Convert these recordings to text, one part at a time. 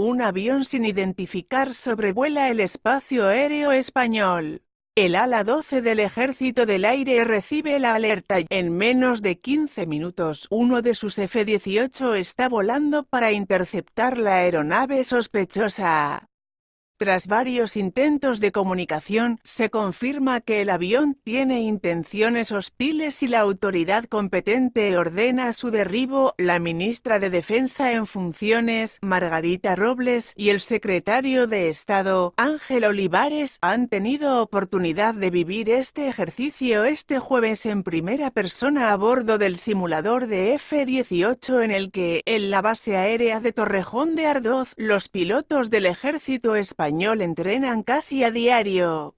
Un avión sin identificar sobrevuela el espacio aéreo español. El ala 12 del Ejército del Aire recibe la alerta. y En menos de 15 minutos, uno de sus F-18 está volando para interceptar la aeronave sospechosa. Tras varios intentos de comunicación, se confirma que el avión tiene intenciones hostiles y la autoridad competente ordena su derribo. La ministra de Defensa en funciones, Margarita Robles, y el secretario de Estado, Ángel Olivares, han tenido oportunidad de vivir este ejercicio este jueves en primera persona a bordo del simulador de F-18 en el que, en la base aérea de Torrejón de Ardoz, los pilotos del ejército español español entrenan casi a diario.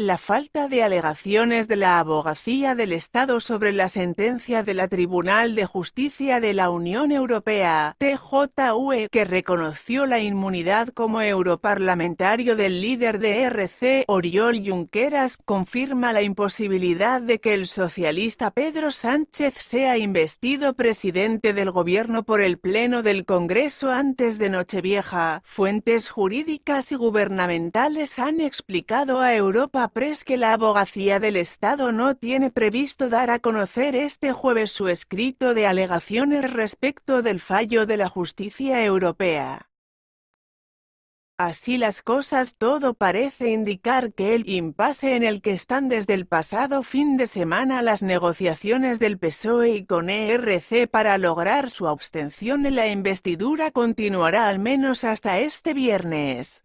La falta de alegaciones de la Abogacía del Estado sobre la sentencia de la Tribunal de Justicia de la Unión Europea, TJUE, que reconoció la inmunidad como europarlamentario del líder de RC, Oriol Junqueras, confirma la imposibilidad de que el socialista Pedro Sánchez sea investido presidente del gobierno por el Pleno del Congreso antes de Nochevieja. Fuentes jurídicas y gubernamentales han explicado a Europa Ah, Presque que la Abogacía del Estado no tiene previsto dar a conocer este jueves su escrito de alegaciones respecto del fallo de la justicia europea. Así las cosas todo parece indicar que el impasse en el que están desde el pasado fin de semana las negociaciones del PSOE y con ERC para lograr su abstención en la investidura continuará al menos hasta este viernes.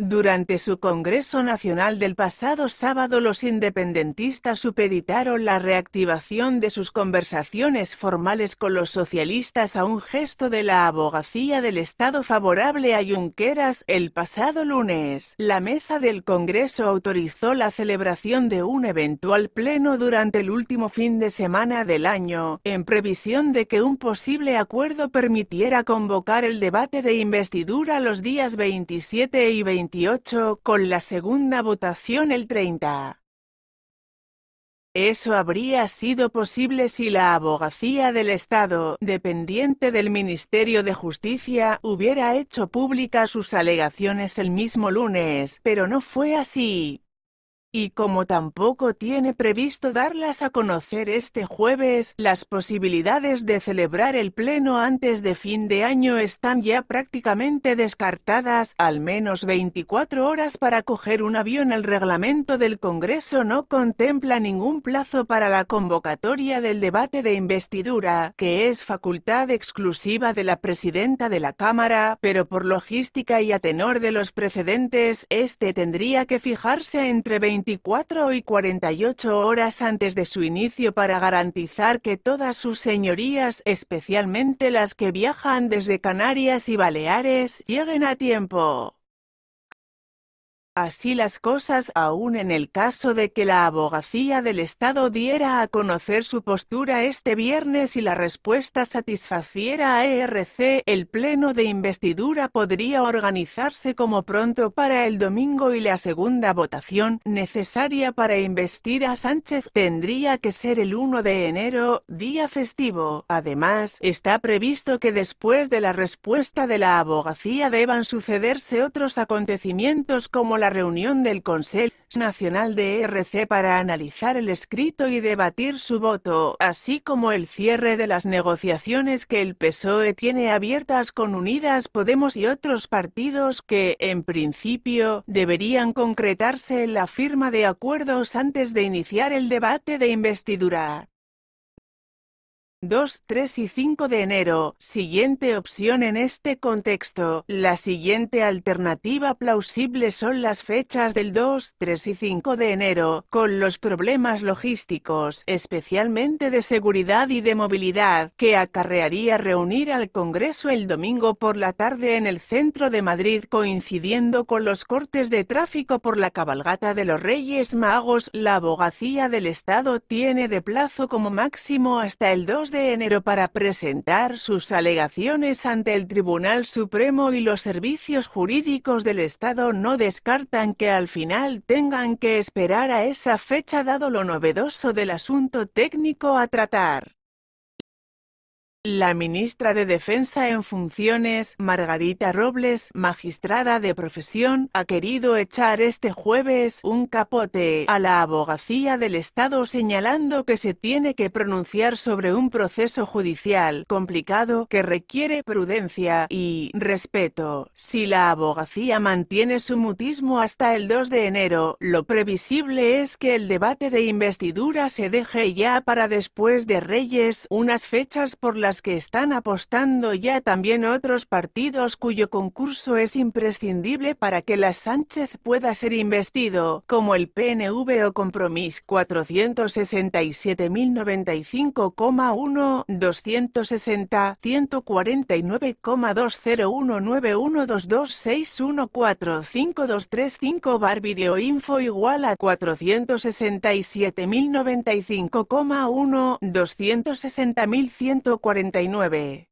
Durante su Congreso Nacional del pasado sábado los independentistas supeditaron la reactivación de sus conversaciones formales con los socialistas a un gesto de la abogacía del Estado favorable a Junqueras. El pasado lunes, la mesa del Congreso autorizó la celebración de un eventual pleno durante el último fin de semana del año, en previsión de que un posible acuerdo permitiera convocar el debate de investidura los días 27 y 28 con la segunda votación el 30. Eso habría sido posible si la abogacía del Estado, dependiente del Ministerio de Justicia, hubiera hecho pública sus alegaciones el mismo lunes, pero no fue así y como tampoco tiene previsto darlas a conocer este jueves, las posibilidades de celebrar el Pleno antes de fin de año están ya prácticamente descartadas, al menos 24 horas para coger un avión. El reglamento del Congreso no contempla ningún plazo para la convocatoria del debate de investidura, que es facultad exclusiva de la presidenta de la Cámara, pero por logística y a tenor de los precedentes, este tendría que fijarse entre 20 24 y 48 horas antes de su inicio para garantizar que todas sus señorías, especialmente las que viajan desde Canarias y Baleares, lleguen a tiempo. Así las cosas aún en el caso de que la abogacía del Estado diera a conocer su postura este viernes y la respuesta satisfaciera a ERC, el pleno de investidura podría organizarse como pronto para el domingo y la segunda votación necesaria para investir a Sánchez tendría que ser el 1 de enero, día festivo. Además, está previsto que después de la respuesta de la abogacía deban sucederse otros acontecimientos como la reunión del Consejo Nacional de ERC para analizar el escrito y debatir su voto, así como el cierre de las negociaciones que el PSOE tiene abiertas con Unidas Podemos y otros partidos que, en principio, deberían concretarse en la firma de acuerdos antes de iniciar el debate de investidura. 2, 3 y 5 de enero. Siguiente opción en este contexto. La siguiente alternativa plausible son las fechas del 2, 3 y 5 de enero, con los problemas logísticos, especialmente de seguridad y de movilidad, que acarrearía reunir al Congreso el domingo por la tarde en el centro de Madrid coincidiendo con los cortes de tráfico por la cabalgata de los Reyes Magos. La abogacía del Estado tiene de plazo como máximo hasta el 2 de enero para presentar sus alegaciones ante el Tribunal Supremo y los servicios jurídicos del Estado no descartan que al final tengan que esperar a esa fecha dado lo novedoso del asunto técnico a tratar. La ministra de Defensa en funciones, Margarita Robles, magistrada de profesión, ha querido echar este jueves un capote a la abogacía del Estado señalando que se tiene que pronunciar sobre un proceso judicial complicado que requiere prudencia y respeto. Si la abogacía mantiene su mutismo hasta el 2 de enero, lo previsible es que el debate de investidura se deje ya para después de Reyes, unas fechas por la que están apostando ya también otros partidos cuyo concurso es imprescindible para que la Sánchez pueda ser investido, como el PNV o Compromís 467.095,1, 260, 14920191226145235 bar info igual a 467.095,1, 260.140 49.